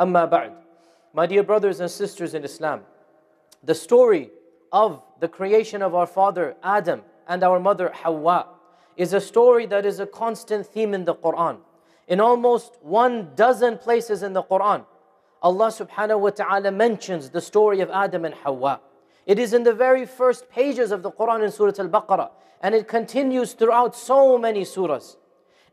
Amma ba'd. My dear brothers and sisters in Islam, the story of the creation of our father Adam and our mother Hawa is a story that is a constant theme in the Quran. In almost one dozen places in the Quran, Allah subhanahu wa ta'ala mentions the story of Adam and Hawa. It is in the very first pages of the Quran in Surah Al Baqarah, and it continues throughout so many surahs.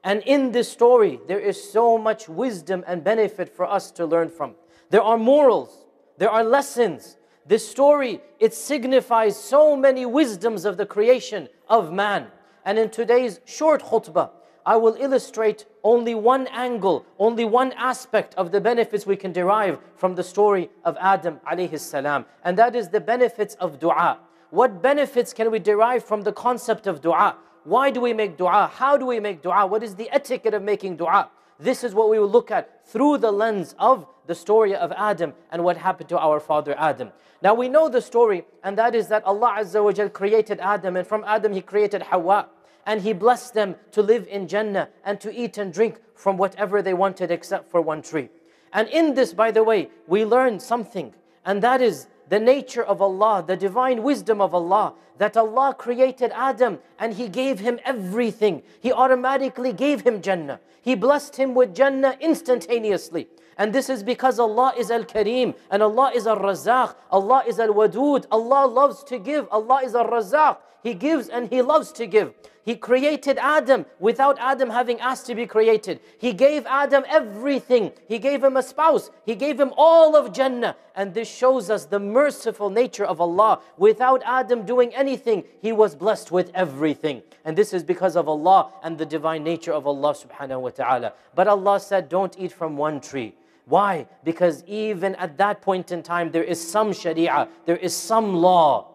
And in this story, there is so much wisdom and benefit for us to learn from. There are morals, there are lessons. This story, it signifies so many wisdoms of the creation of man. And in today's short khutbah, I will illustrate only one angle, only one aspect of the benefits we can derive from the story of Adam alayhi salam. And that is the benefits of dua. What benefits can we derive from the concept of dua? Why do we make dua? How do we make dua? What is the etiquette of making dua? This is what we will look at through the lens of the story of Adam and what happened to our father Adam. Now we know the story, and that is that Allah Azza wa Jal created Adam, and from Adam He created Hawa, and He blessed them to live in Jannah and to eat and drink from whatever they wanted except for one tree. And in this, by the way, we learn something, and that is the nature of Allah, the divine wisdom of Allah, that Allah created Adam and He gave him everything. He automatically gave him Jannah. He blessed him with Jannah instantaneously. And this is because Allah is Al Kareem and Allah is Al Razak, Allah is Al Wadud, Allah loves to give, Allah is Al Razak. He gives and He loves to give. He created Adam without Adam having asked to be created. He gave Adam everything. He gave him a spouse. He gave him all of Jannah. And this shows us the merciful nature of Allah. Without Adam doing anything, he was blessed with everything. And this is because of Allah and the divine nature of Allah subhanahu wa ta'ala. But Allah said, don't eat from one tree. Why? Because even at that point in time, there is some sharia, there is some law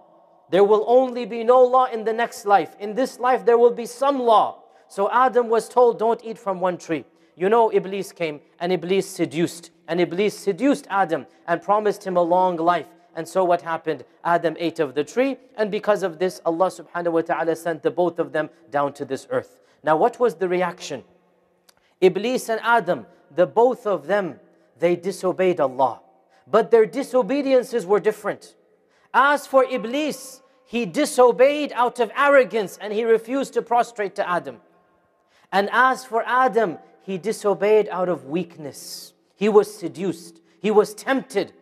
there will only be no law in the next life. In this life, there will be some law. So Adam was told, don't eat from one tree. You know, Iblis came and Iblis seduced. And Iblis seduced Adam and promised him a long life. And so what happened? Adam ate of the tree. And because of this, Allah subhanahu wa ta'ala sent the both of them down to this earth. Now, what was the reaction? Iblis and Adam, the both of them, they disobeyed Allah. But their disobediences were different. As for Iblis, he disobeyed out of arrogance and he refused to prostrate to Adam. And as for Adam, he disobeyed out of weakness. He was seduced, he was tempted.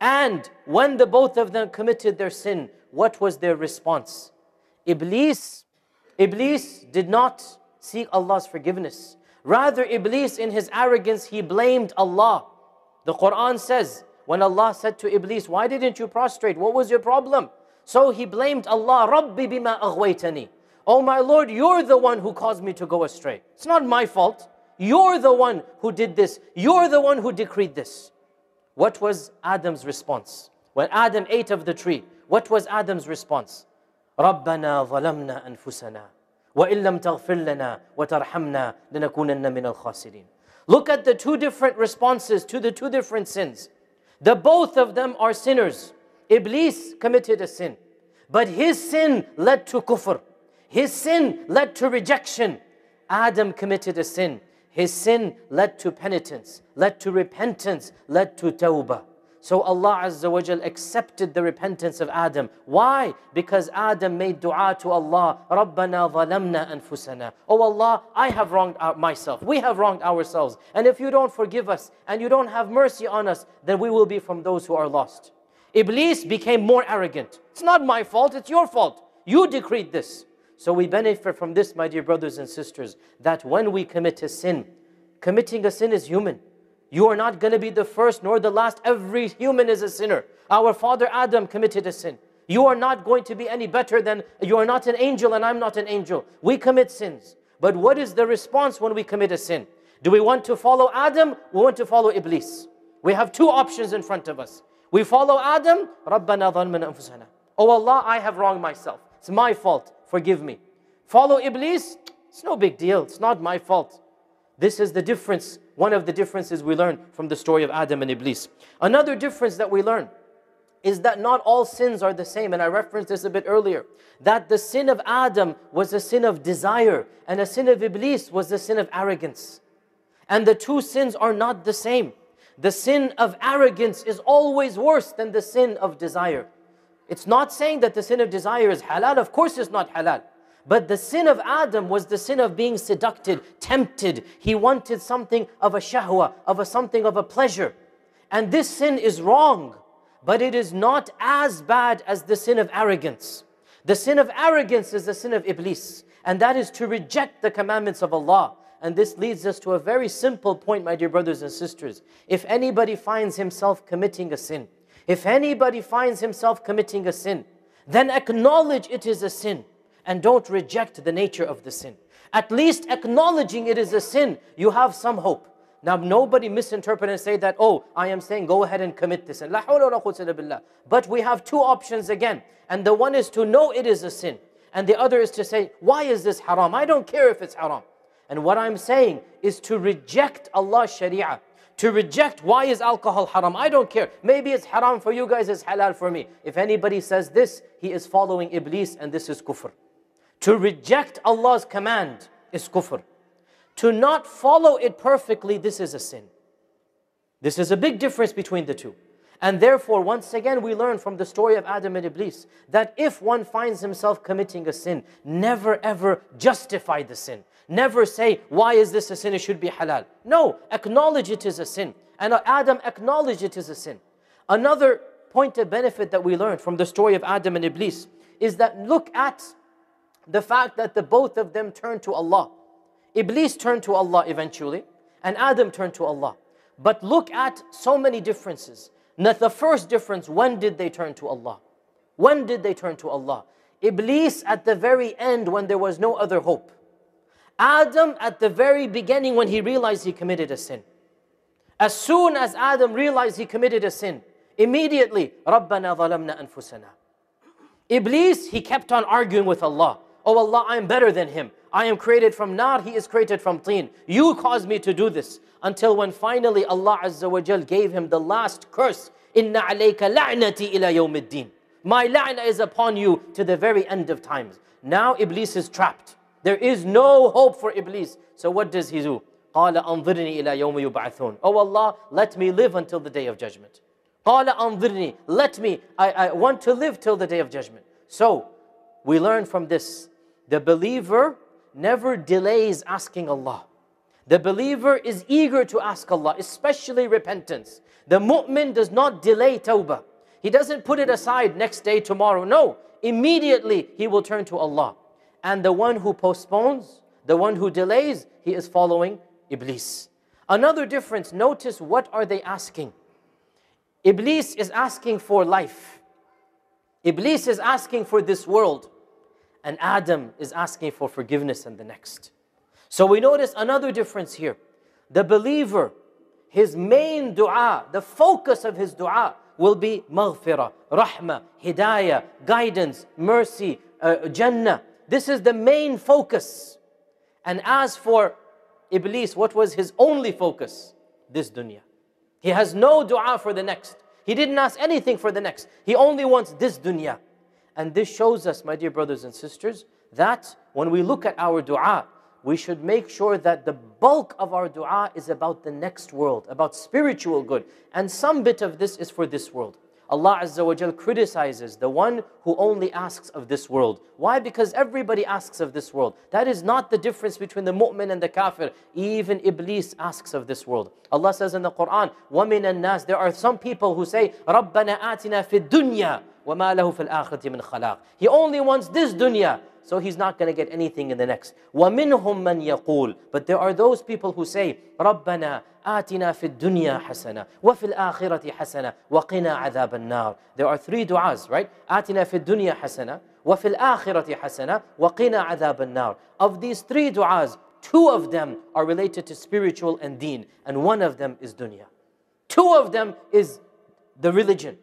And when the both of them committed their sin, what was their response? Iblis, Iblis did not seek Allah's forgiveness. Rather, Iblis, in his arrogance, he blamed Allah. The Quran says, when Allah said to Iblis, why didn't you prostrate? What was your problem? So he blamed Allah, Rabbi bima aghwaytani. Oh my Lord, you're the one who caused me to go astray. It's not my fault. You're the one who did this. You're the one who decreed this. What was Adam's response? When Adam ate of the tree, what was Adam's response? رَبَّنَا ظَلَمْنَا أَنفُسَنَا وَإِن لَمْ تَغْفِرْ لَنَا وَتَرْحَمْنَا لَنَكُونَنَّ مِنَ الْخَاسِرِينَ Look at the two different responses to the two different sins. The both of them are sinners. Iblis committed a sin. But his sin led to kufr. His sin led to rejection. Adam committed a sin. His sin led to penitence, led to repentance, led to tawbah. So Allah Azza wa Jal accepted the repentance of Adam. Why? Because Adam made dua to Allah, رَبَّنَا ظَلَمْنَا أَنفُسَنَا Oh Allah, I have wronged myself. We have wronged ourselves. And if you don't forgive us and you don't have mercy on us, then we will be from those who are lost. Iblis became more arrogant. It's not my fault, it's your fault. You decreed this. So we benefit from this, my dear brothers and sisters, that when we commit a sin, committing a sin is human. You are not going to be the first nor the last. Every human is a sinner. Our father Adam committed a sin. You are not going to be any better than you are not an angel and I'm not an angel. We commit sins. But what is the response when we commit a sin? Do we want to follow Adam? We want to follow Iblis. We have two options in front of us. We follow Adam, رَبَّنَا ظَلْمَنَا أَنفُسَنَا Oh Allah, I have wronged myself. It's my fault. Forgive me. Follow Iblis? It's no big deal. It's not my fault. This is the difference, one of the differences we learn from the story of Adam and Iblis. Another difference that we learn is that not all sins are the same, and I referenced this a bit earlier. That the sin of Adam was a sin of desire, and a sin of Iblis was the sin of arrogance. And the two sins are not the same. The sin of arrogance is always worse than the sin of desire. It's not saying that the sin of desire is halal, of course, it's not halal. But the sin of Adam was the sin of being seducted, tempted. He wanted something of a shahwa, of a something of a pleasure. And this sin is wrong, but it is not as bad as the sin of arrogance. The sin of arrogance is the sin of Iblis, and that is to reject the commandments of Allah. And this leads us to a very simple point, my dear brothers and sisters. If anybody finds himself committing a sin, if anybody finds himself committing a sin, then acknowledge it is a sin and don't reject the nature of the sin. At least acknowledging it is a sin, you have some hope. Now, nobody misinterpret and say that, oh, I am saying go ahead and commit this. But we have two options again. And the one is to know it is a sin. And the other is to say, why is this haram? I don't care if it's haram. And what I'm saying is to reject Allah's sharia. To reject why is alcohol haram? I don't care. Maybe it's haram for you guys, it's halal for me. If anybody says this, he is following Iblis and this is kufr. To reject Allah's command is kufr. To not follow it perfectly, this is a sin. This is a big difference between the two. And therefore, once again, we learn from the story of Adam and Iblis that if one finds himself committing a sin, never ever justify the sin. Never say, why is this a sin? It should be halal. No, acknowledge it is a sin. And Adam acknowledged it is a sin. Another point of benefit that we learn from the story of Adam and Iblis is that look at the fact that the both of them turned to Allah. Iblis turned to Allah eventually, and Adam turned to Allah. But look at so many differences. Not the first difference, when did they turn to Allah? When did they turn to Allah? Iblis at the very end when there was no other hope. Adam at the very beginning when he realized he committed a sin. As soon as Adam realized he committed a sin, immediately, رَبَّنَا ظَلَمْنَا أَنفُسَنَا Iblis, he kept on arguing with Allah. Oh Allah, I am better than him. I am created from nar, he is created from teen. You caused me to do this. Until when finally Allah Azza wa Jal gave him the last curse. Inna alayka la'nati ila yawmiddin. My la'na is upon you to the very end of times. Now Iblis is trapped. There is no hope for Iblis. So what does he do? قال أنظرني إلى يوم يبعثون. Oh Allah, let me live until the day of judgment. قال أنظرني. Let me, I, I want to live till the day of judgment. So, we learn from this the believer never delays asking Allah. The believer is eager to ask Allah, especially repentance. The mu'min does not delay tawbah. He doesn't put it aside next day, tomorrow. No, immediately he will turn to Allah. And the one who postpones, the one who delays, he is following Iblis. Another difference, notice what are they asking? Iblis is asking for life. Iblis is asking for this world and Adam is asking for forgiveness in the next. So we notice another difference here. The believer, his main dua, the focus of his dua will be maghfirah, rahmah, hidayah, guidance, mercy, uh, jannah. This is the main focus. And as for Iblis, what was his only focus? This dunya. He has no dua for the next. He didn't ask anything for the next. He only wants this dunya. And this shows us, my dear brothers and sisters, that when we look at our dua, we should make sure that the bulk of our dua is about the next world, about spiritual good. And some bit of this is for this world. Allah Azza wa Jal criticizes the one who only asks of this world. Why? Because everybody asks of this world. That is not the difference between the mu'min and the kafir. Even Iblis asks of this world. Allah says in the Quran, وَمِنَ النَّاسِ There are some people who say, رَبَّنَا آتِنَا فِي الدُّنْيَا he only wants this dunya, so he's not going to get anything in the next. But there are those people who say, رَبَّنَا آتِنَا فِي الدُّنْيَا حَسَنَةً وَفِي الْآخِرَةِ حَسَنَةً وَقِنَا عَذَابَ النَّارِ There are three du'as, right? آتِنَا فِي الدُّنْيَا حَسَنَةً وَفِي الْآخِرَةِ حَسَنَةً وَقِنَا عَذَابَ النَّارِ Of these three du'as, two of them are related to spiritual and deen, and one of them is dunya. Two of them is the religion.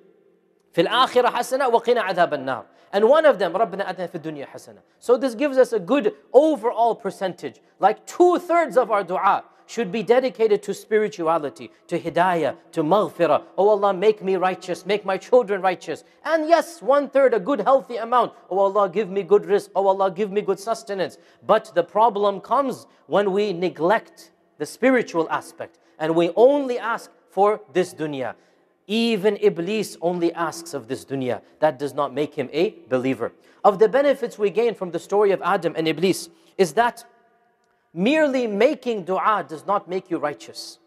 في الآخرة حسنة وقنا عذاب النار. And one of them, ربنا أتنا في الدنيا حسنة. So this gives us a good overall percentage. Like two thirds of our dua should be dedicated to spirituality, to hidayah, to maghfirah. Oh Allah, make me righteous, make my children righteous. And yes, one third, a good healthy amount. Oh Allah, give me good risk. Oh Allah, give me good sustenance. But the problem comes when we neglect the spiritual aspect and we only ask for this dunya. Even Iblis only asks of this dunya. That does not make him a believer. Of the benefits we gain from the story of Adam and Iblis is that merely making dua does not make you righteous.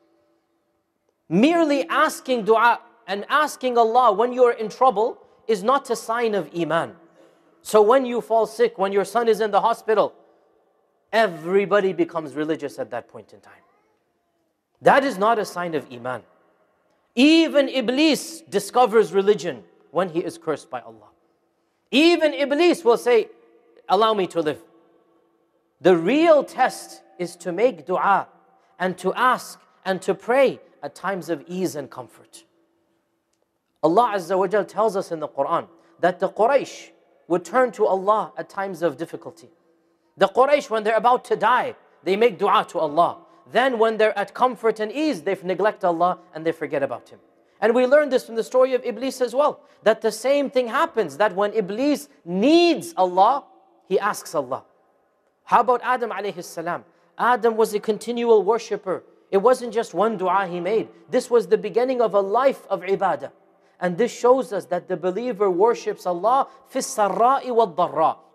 Merely asking dua and asking Allah when you are in trouble is not a sign of iman. So when you fall sick, when your son is in the hospital, everybody becomes religious at that point in time. That is not a sign of iman. Even Iblis discovers religion when he is cursed by Allah. Even Iblis will say, Allow me to live. The real test is to make dua and to ask and to pray at times of ease and comfort. Allah Azza wa Jal tells us in the Quran that the Quraysh would turn to Allah at times of difficulty. The Quraysh, when they're about to die, they make dua to Allah. Then, when they're at comfort and ease. They neglect Allah and they forget about Him. And we learn this from the story of Iblis as well. That the same thing happens. That when Iblis needs Allah, he asks Allah. How about Adam alayhi salam? Adam was a continual worshipper. It wasn't just one dua he made. This was the beginning of a life of ibadah. And this shows us that the believer worships Allah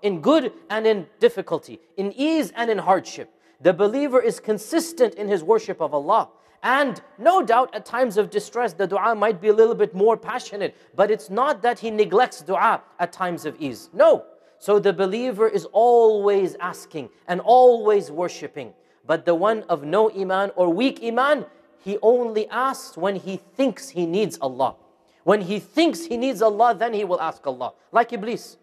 in good and in difficulty, in ease and in hardship the believer is consistent in his worship of Allah. And no doubt at times of distress, the dua might be a little bit more passionate, but it's not that he neglects dua at times of ease. No. So the believer is always asking and always worshipping. But the one of no iman or weak iman, he only asks when he thinks he needs Allah. When he thinks he needs Allah, then he will ask Allah. Like Iblis.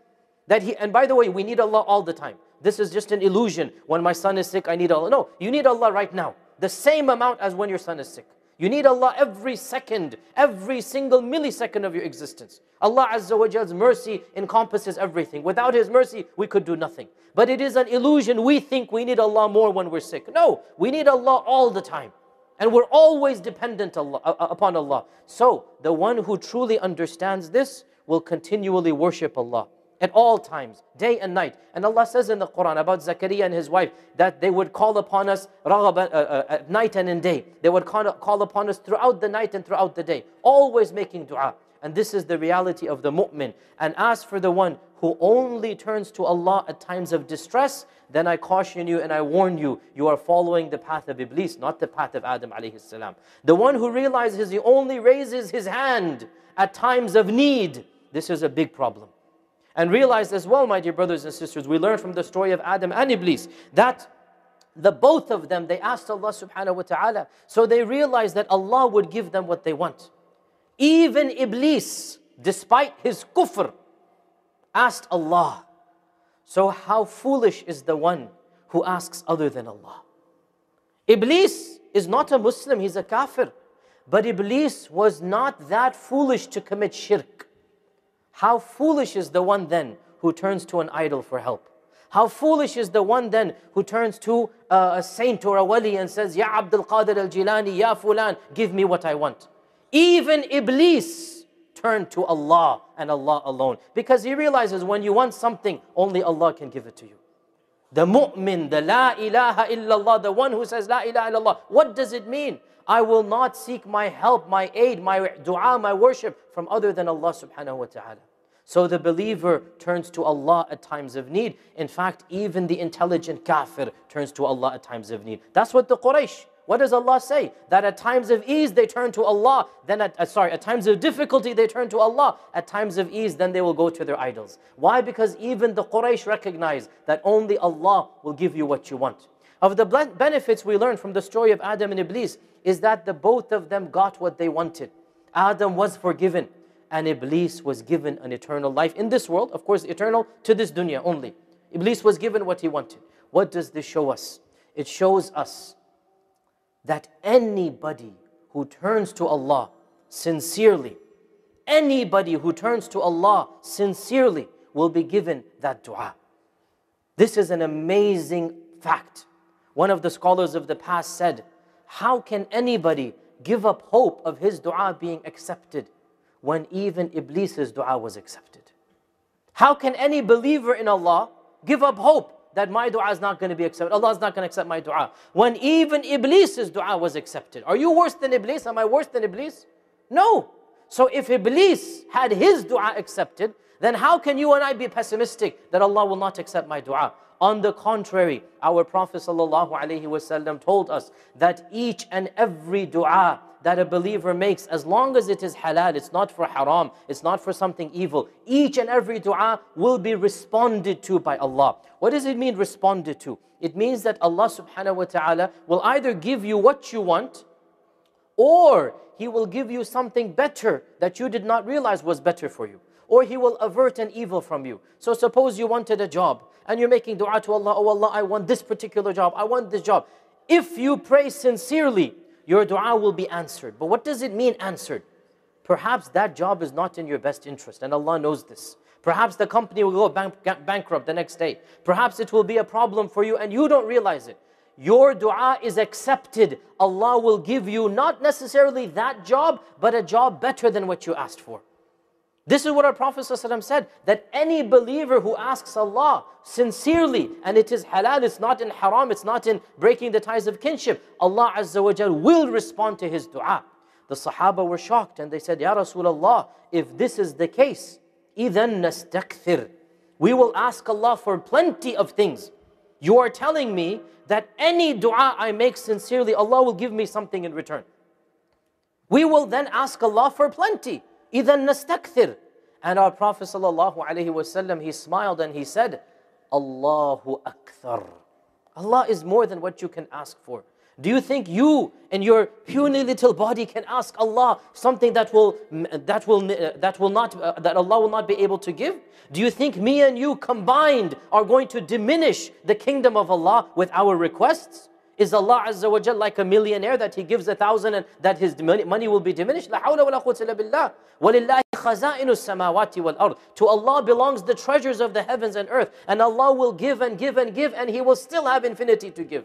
That he, and by the way, we need Allah all the time this is just an illusion. When my son is sick, I need Allah. No, you need Allah right now. The same amount as when your son is sick. You need Allah every second, every single millisecond of your existence. Allah Azza wa Jal's mercy encompasses everything. Without His mercy, we could do nothing. But it is an illusion. We think we need Allah more when we're sick. No, we need Allah all the time. And we're always dependent Allah, uh, uh, upon Allah. So, the one who truly understands this will continually worship Allah at all times, day and night. And Allah says in the Quran about Zakaria and his wife that they would call upon us uh, uh, at night and in day. They would call upon us throughout the night and throughout the day, always making dua. And this is the reality of the mu'min. And as for the one who only turns to Allah at times of distress, then I caution you and I warn you, you are following the path of Iblis, not the path of Adam alayhi salam. The one who realizes he only raises his hand at times of need, this is a big problem. And realize as well, my dear brothers and sisters, we learn from the story of Adam and Iblis that the both of them, they asked Allah subhanahu wa ta'ala. So they realized that Allah would give them what they want. Even Iblis, despite his kufr, asked Allah. So how foolish is the one who asks other than Allah? Iblis is not a Muslim, he's a kafir. But Iblis was not that foolish to commit shirk. How foolish is the one then who turns to an idol for help? How foolish is the one then who turns to a saint or a wali and says, Ya Abdul Qadir al Jilani, Ya Fulan, give me what I want. Even Iblis turned to Allah and Allah alone because he realizes when you want something, only Allah can give it to you. The mu'min, the la ilaha illallah, the one who says la ilaha illallah, what does it mean? I will not seek my help, my aid, my dua, my worship from other than Allah subhanahu wa ta'ala. So the believer turns to Allah at times of need. In fact, even the intelligent kafir turns to Allah at times of need. That's what the Quraysh. What does Allah say? That at times of ease they turn to Allah. Then, at, uh, sorry, at times of difficulty they turn to Allah. At times of ease, then they will go to their idols. Why? Because even the Quraysh recognize that only Allah will give you what you want. Of the benefits we learn from the story of Adam and Iblis is that the both of them got what they wanted. Adam was forgiven and Iblis was given an eternal life in this world, of course, eternal to this dunya only. Iblis was given what he wanted. What does this show us? It shows us that anybody who turns to Allah sincerely, anybody who turns to Allah sincerely will be given that dua. This is an amazing fact. One of the scholars of the past said, How can anybody give up hope of his dua being accepted? when even Iblis's dua was accepted. How can any believer in Allah give up hope that my dua is not going to be accepted? Allah is not going to accept my dua. When even Iblis's dua was accepted. Are you worse than Iblis? Am I worse than Iblis? No. So if Iblis had his dua accepted, then how can you and I be pessimistic that Allah will not accept my dua? On the contrary, our Prophet ﷺ told us that each and every dua that a believer makes, as long as it is halal, it's not for haram, it's not for something evil, each and every dua will be responded to by Allah. What does it mean, responded to? It means that Allah subhanahu wa ta'ala will either give you what you want or He will give you something better that you did not realize was better for you or he will avert an evil from you. So suppose you wanted a job and you're making dua to Allah, oh Allah, I want this particular job, I want this job. If you pray sincerely, your dua will be answered. But what does it mean answered? Perhaps that job is not in your best interest and Allah knows this. Perhaps the company will go bank bankrupt the next day. Perhaps it will be a problem for you and you don't realize it. Your dua is accepted. Allah will give you not necessarily that job, but a job better than what you asked for. This is what our Prophet ﷺ said that any believer who asks Allah sincerely, and it is halal, it's not in haram, it's not in breaking the ties of kinship, Allah Azza wa Jal will respond to his dua. The Sahaba were shocked and they said, Ya Rasulullah, if this is the case, إِذَن نَسْتَكْثِرُ We will ask Allah for plenty of things. You are telling me that any dua I make sincerely, Allah will give me something in return. We will then ask Allah for plenty. إِذَا نَسْتَكْثِرْ And our Prophet ﷺ, he smiled and he said, Allahu Akthar. Allah is more than what you can ask for. Do you think you and your puny little body can ask Allah something that will that will that will not uh, that Allah will not be able to give? Do you think me and you combined are going to diminish the kingdom of Allah with our requests? Is Allah Azza wa Jalla like a millionaire that he gives a thousand and that his money will be diminished? خَزَائِنُ السَّمَاوَاتِ وَالْأَرْضِ To Allah belongs the treasures of the heavens and earth. And Allah will give and give and give and he will still have infinity to give.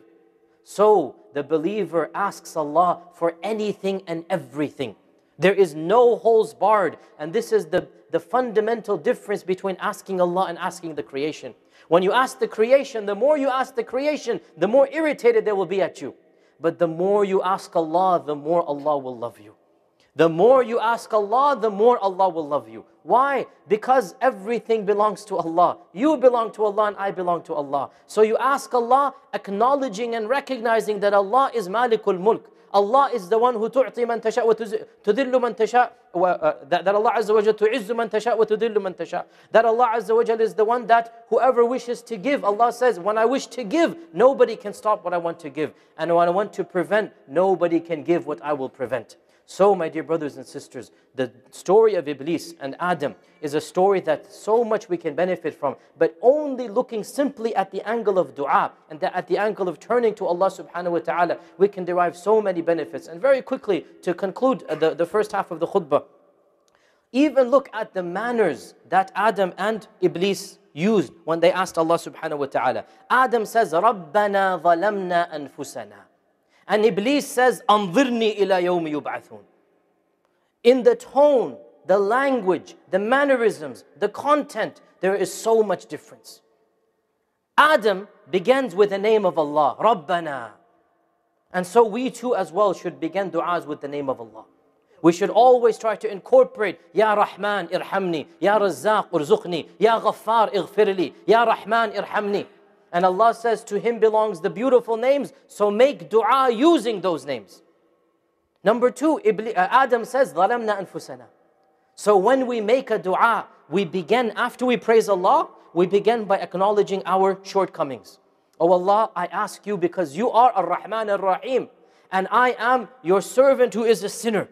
So the believer asks Allah for anything and everything. There is no holes barred. And this is the, the fundamental difference between asking Allah and asking the creation. When you ask the creation, the more you ask the creation, the more irritated they will be at you. But the more you ask Allah, the more Allah will love you. The more you ask Allah, the more Allah will love you. Why? Because everything belongs to Allah. You belong to Allah and I belong to Allah. So you ask Allah, acknowledging and recognizing that Allah is Malikul Mulk. Allah is the one who tu'ti man tasha wa tudillu man uh, That Allah Azza wa Jal tu'izzu man tasha wa tudillu That Allah Azza wa is the one that whoever wishes to give, Allah says, when I wish to give, nobody can stop what I want to give. And when I want to prevent, nobody can give what I will prevent. So, my dear brothers and sisters, the story of Iblis and Adam is a story that so much we can benefit from, but only looking simply at the angle of dua and the, at the angle of turning to Allah subhanahu wa ta'ala, we can derive so many benefits. And very quickly, to conclude uh, the, the first half of the khutbah, even look at the manners that Adam and Iblis used when they asked Allah subhanahu wa ta'ala. Adam says, "Rabbana, ظَلَمْنَا أَنفُسَنَا and Iblis says, Anzirni ila yawmi yub'athun. In the tone, the language, the mannerisms, the content, there is so much difference. Adam begins with the name of Allah, Rabbana. And so we too as well should begin du'as with the name of Allah. We should always try to incorporate Ya Rahman irhamni, Ya Razzaq urzuqni, Ya Ghaffar ighfirli, Ya Rahman irhamni. And Allah says, To Him belongs the beautiful names, so make dua using those names. Number two, uh, Adam says, ظَلَمْنَا anfusana." So when we make a dua, we begin, after we praise Allah, we begin by acknowledging our shortcomings. Oh Allah, I ask you because you are Ar-Rahman Ar-Rahim and I am your servant who is a sinner.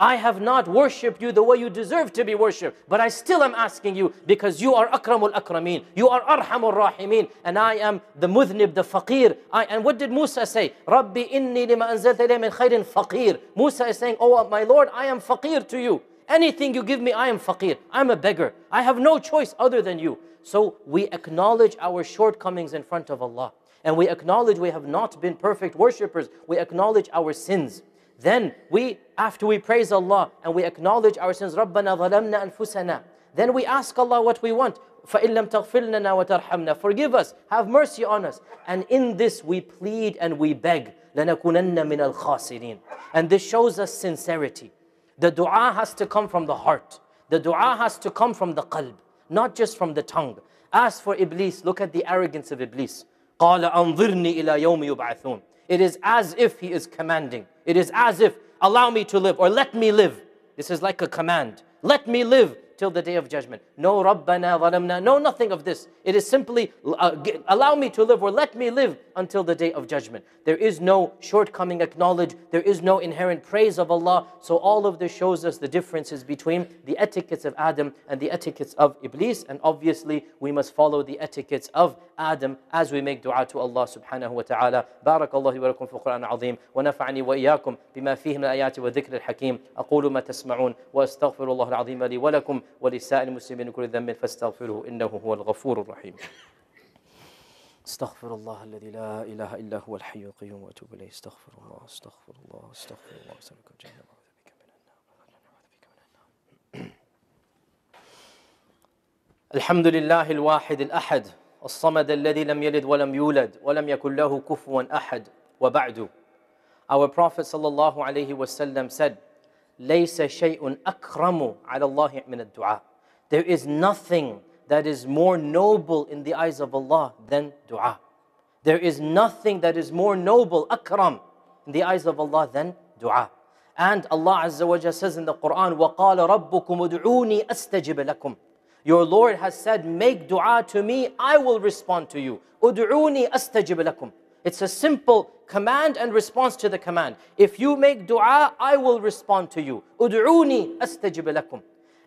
I have not worshipped you the way you deserve to be worshipped, but I still am asking you because you are Akramul Akrameen, you are Arhamul Rahimeen, and I am the Mudnib, the Faqir. I, and what did Musa say? Rabbi inni lima anzalta min khairin faqir. Musa is saying, Oh my Lord, I am Faqir to you. Anything you give me, I am Faqir. I'm a beggar. I have no choice other than you. So we acknowledge our shortcomings in front of Allah. And we acknowledge we have not been perfect worshippers. We acknowledge our sins. Then we, after we praise Allah and we acknowledge our sins, رَبَّنَا ظَلَمْنَا أَنفُسَنَا Then we ask Allah what we want. فَإِن لَمْ تَغْفِرْ وَتَرْحَمْنَا Forgive us, have mercy on us. And in this we plead and we beg. لَنَكُنَنَّ مِنَ الْخَاسِرِينَ And this shows us sincerity. The dua has to come from the heart. The dua has to come from the qalb, not just from the tongue. Ask for Iblis, look at the arrogance of Iblis. قَالَ أَنظِرْنِي إِلَى يَوْمِ يُبْعَثُونَ it is as if He is commanding. It is as if, allow me to live or let me live. This is like a command. Let me live till the day of judgment. No Rabbana Zalamna, no nothing of this. It is simply uh, allow me to live or let me live until the day of judgment. There is no shortcoming acknowledged, there is no inherent praise of Allah. So all of this shows us the differences between the etiquettes of Adam and the etiquettes of Iblis. And obviously we must follow the etiquettes of Adam as we make dua to Allah subhanahu wa ta'ala. بارك Azim. ولكم Wa القرآن Bima ونفعني وإياكم بما فيه من الآيات والذكر الحكيم أقول ما تسمعون وأستغفر الله العظيم لي ولكم ولسائر المسلمين كل ذنب فاستغفره إنه هو الغفور الرحيم استغفر الله الذي لا إله إلا هو الحي القيوم وأتوب إليه استغفر الله استغفر الله استغفر الله أسألك الجنة وأعوذ بك من النار الحمد لله الواحد الأحد الصمد الذي لم يلد ولم يولد ولم يكن له كفوا أحد وبعد Our Prophet sallallahu alayhi wasallam said لَيْسَ شَيْءٌ أَكْرَمُ عَلَى اللَّهِ مِنَ الدُّعَاءِ There is nothing that is more noble in the eyes of Allah than dua. There is nothing that is more noble, akram, in the eyes of Allah than dua. And Allah Azza wa says in the Quran, وَقَالَ رَبُّكُمْ ادْعُونِي أَسْتَجِبْ لَكُمْ Your Lord has said, make dua to me, I will respond to you. ادْعُونِي أَسْتَجِبْ لَكُمْ it's a simple command and response to the command. If you make dua, I will respond to you. Ud'uni astajib lakum.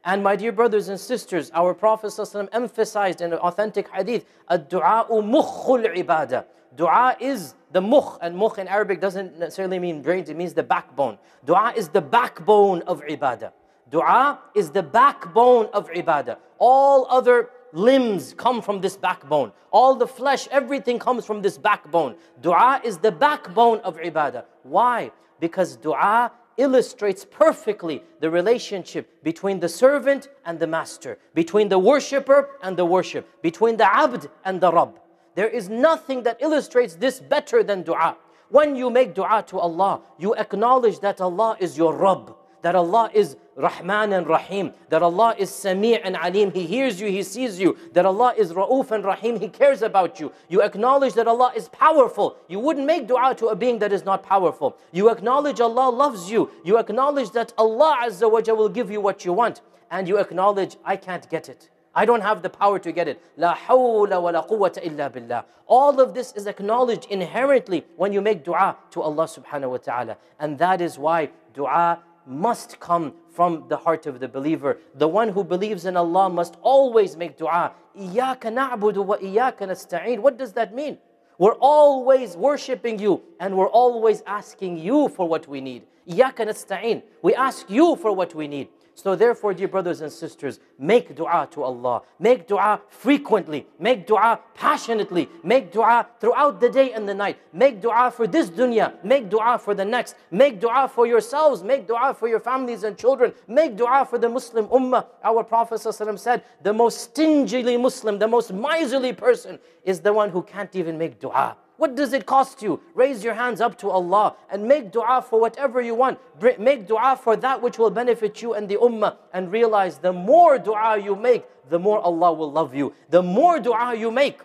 And my dear brothers and sisters, our Prophet ﷺ emphasized in an authentic hadith, الدُعاء مُخُّ الْعِبَادَةِ Dua is the mukh, and mukh in Arabic doesn't necessarily mean brains, it means the backbone. Dua is the backbone of ibadah. Dua is the backbone of ibadah. All other limbs come from this backbone. All the flesh, everything comes from this backbone. Dua is the backbone of ibadah. Why? Because dua illustrates perfectly the relationship between the servant and the master, between the worshipper and the worship, between the abd and the rabb. There is nothing that illustrates this better than dua. When you make dua to Allah, you acknowledge that Allah is your rabb that Allah is Rahman and Rahim, that Allah is Sami' and Alim, He hears you, He sees you, that Allah is Ra'uf and Rahim, He cares about you. You acknowledge that Allah is powerful. You wouldn't make dua to a being that is not powerful. You acknowledge Allah loves you. You acknowledge that Allah Azza wa will give you what you want. And you acknowledge, I can't get it. I don't have the power to get it. La hawla wa la quwwata illa billah. All of this is acknowledged inherently when you make dua to Allah subhanahu wa ta'ala. And that is why dua must come from the heart of the believer. The one who believes in Allah must always make dua. إِيَّاكَ wa وَإِيَّاكَ نَسْتَعِينَ What does that mean? We're always worshipping you and we're always asking you for what we need. إِيَّاكَ نَسْتَعِينَ We ask you for what we need. So therefore, dear brothers and sisters, make dua to Allah. Make dua frequently. Make dua passionately. Make dua throughout the day and the night. Make dua for this dunya. Make dua for the next. Make dua for yourselves. Make dua for your families and children. Make dua for the Muslim ummah. Our Prophet ﷺ said, the most stingily Muslim, the most miserly person is the one who can't even make dua. What does it cost you? Raise your hands up to Allah and make dua for whatever you want. Make dua for that which will benefit you and the ummah. And realize the more dua you make, the more Allah will love you. The more dua you make,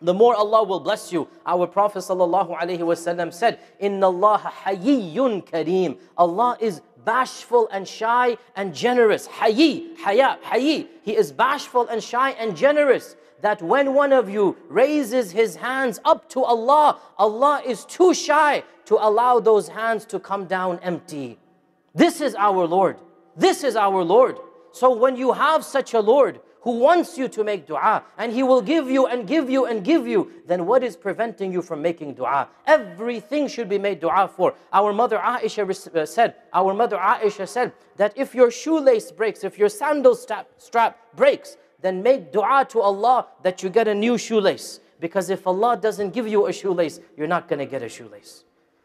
the more Allah will bless you. Our Prophet wasallam said, Inna Allah hayyun kareem. Allah is bashful and shy and generous. Hayy, haya, hayy. He is bashful and shy and generous that when one of you raises his hands up to Allah, Allah is too shy to allow those hands to come down empty. This is our Lord. This is our Lord. So when you have such a Lord who wants you to make dua and he will give you and give you and give you, then what is preventing you from making dua? Everything should be made dua for. Our mother Aisha uh, said, our mother Aisha said that if your shoelace breaks, if your sandal strap, strap breaks, then make dua to Allah that you get a new shoelace. Because if Allah doesn't give you a shoelace, you're not going to get a shoelace.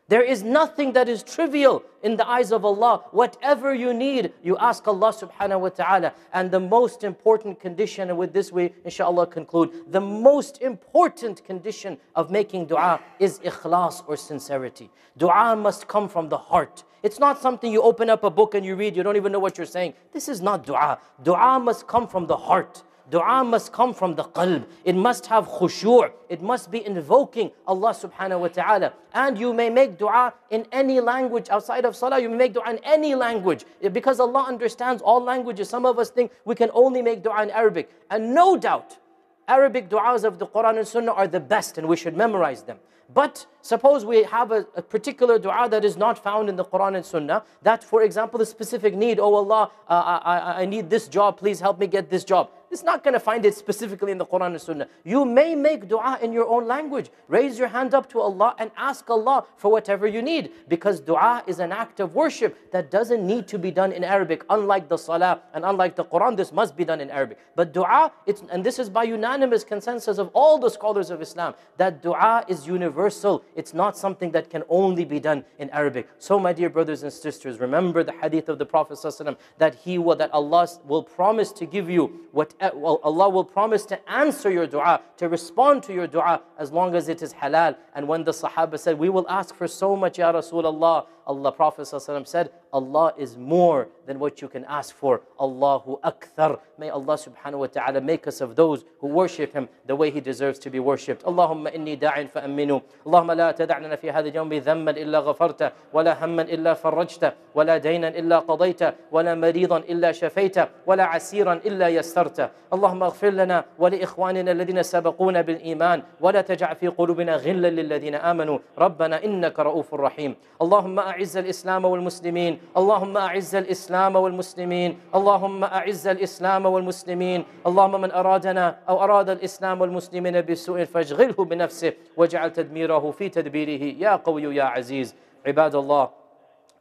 There is nothing that is trivial in the eyes of Allah. Whatever you need, you ask Allah subhanahu wa ta'ala. And the most important condition, and with this we inshallah conclude, the most important condition of making dua is ikhlas or sincerity. Dua must come from the heart. It's not something you open up a book and you read, you don't even know what you're saying. This is not dua. Dua must come from the heart. Dua must come from the qalb. It must have khushu'. It must be invoking Allah subhanahu wa ta'ala. And you may make dua in any language outside of salah. You may make dua in any language. Because Allah understands all languages. Some of us think we can only make dua in Arabic. And no doubt, Arabic du'as of the Quran and Sunnah are the best and we should memorize them. But suppose we have a, a particular du'a that is not found in the Quran and Sunnah, that for example, a specific need, oh Allah, uh, I, I, need this job, please help me get this job. It's not going to find it specifically in the Quran and Sunnah. You may make dua in your own language. Raise your hand up to Allah and ask Allah for whatever you need because dua is an act of worship that doesn't need to be done in Arabic. Unlike the salah and unlike the Quran, this must be done in Arabic. But dua, it's, and this is by unanimous consensus of all the scholars of Islam, that dua is universal. It's not something that can only be done in Arabic. So, my dear brothers and sisters, remember the hadith of the Prophet that he will, that Allah will promise to give you whatever uh, well, Allah will promise to answer your dua, to respond to your dua as long as it is halal. And when the Sahaba said, We will ask for so much, Ya Rasulullah, Allah Prophet said, Allah is more than what you can ask for. Allahu Akthar. May Allah subhanahu wa ta'ala make us of those who worship Him the way He deserves to be worshipped. Allahumma inni da'in fa fa'aminu. Allahumma la tada'nana fi hadha jambi dhamman illa ghafarta. Wala hamman illa farrajta. Wala daynan illa qadayta. Wala maridan illa shafayta. Wala asiran illa yasarta. Allahumma aghfir lana wa li ikhwanina alladhina sabakuna bil iman. Wala taja'a fi qulubina ghillan lil amanu. Rabbana innaka ra'ufur rahim. Allahumma أعز الإسلام والمسلمين اللهم أعز الإسلام والمسلمين اللهم أعز الإسلام والمسلمين اللهم من أرادنا أو أراد الإسلام والمسلمين بسوء فاشغله بنفسه واجعل تدميره في تدبيره يا قوي يا عزيز عباد الله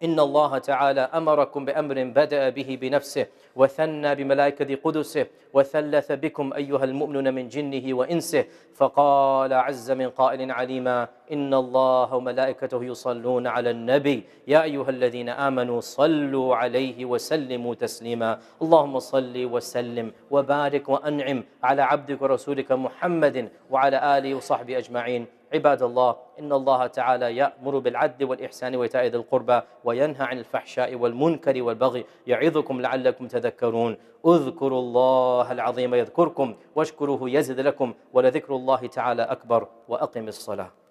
إن الله تعالى أمركم بأمر بدأ به بنفسه وثنى بملائكة قدسه وثلث بكم أيها المؤمنون من جنه وإنسه فقال عز من قائل عليما إن الله وملائكته يصلون على النبي يا أيها الذين آمنوا صلوا عليه وسلموا تسليما اللهم صل وسلم وبارك وأنعم على عبدك ورسولك محمد وعلى آله وصحبه أجمعين عباد الله إن الله تعالى يأمر بالعدل والإحسان وإيتاء ذي القربى وينهى عن الفحشاء والمنكر والبغي يعظكم لعلكم تذكرون اذكروا الله العظيم يذكركم واشكروه يزد لكم ولذكر الله تعالى أكبر وأقم الصلاة